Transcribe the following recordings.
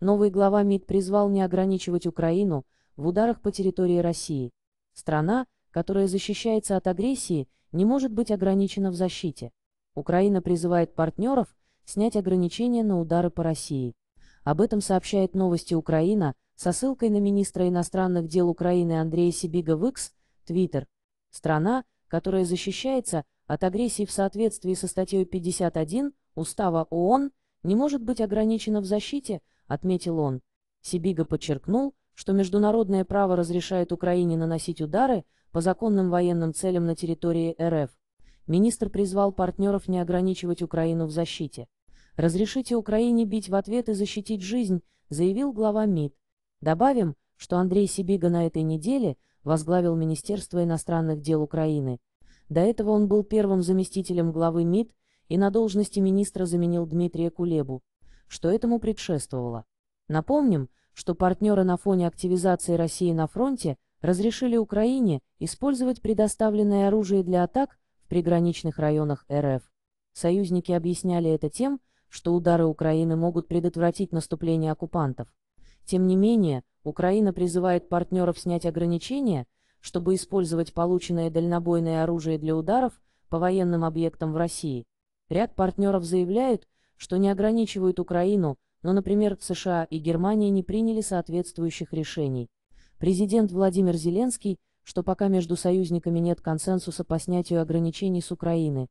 Новый глава МИД призвал не ограничивать Украину в ударах по территории России. Страна, которая защищается от агрессии, не может быть ограничена в защите. Украина призывает партнеров снять ограничения на удары по России. Об этом сообщает новости Украина со ссылкой на министра иностранных дел Украины Андрея Сибига в X, Твиттер. Страна, которая защищается от агрессии в соответствии со статьей 51 Устава ООН, не может быть ограничена в защите отметил он. Сибига подчеркнул, что международное право разрешает Украине наносить удары по законным военным целям на территории РФ. Министр призвал партнеров не ограничивать Украину в защите. «Разрешите Украине бить в ответ и защитить жизнь», заявил глава МИД. Добавим, что Андрей Сибига на этой неделе возглавил Министерство иностранных дел Украины. До этого он был первым заместителем главы МИД и на должности министра заменил Дмитрия Кулебу, что этому предшествовало. Напомним, что партнеры на фоне активизации России на фронте разрешили Украине использовать предоставленное оружие для атак в приграничных районах РФ. Союзники объясняли это тем, что удары Украины могут предотвратить наступление оккупантов. Тем не менее, Украина призывает партнеров снять ограничения, чтобы использовать полученное дальнобойное оружие для ударов по военным объектам в России. Ряд партнеров заявляют, что не ограничивают Украину но, например, США и Германия не приняли соответствующих решений. Президент Владимир Зеленский, что пока между союзниками нет консенсуса по снятию ограничений с Украины.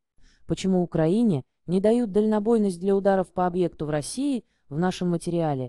Почему Украине не дают дальнобойность для ударов по объекту в России в нашем материале?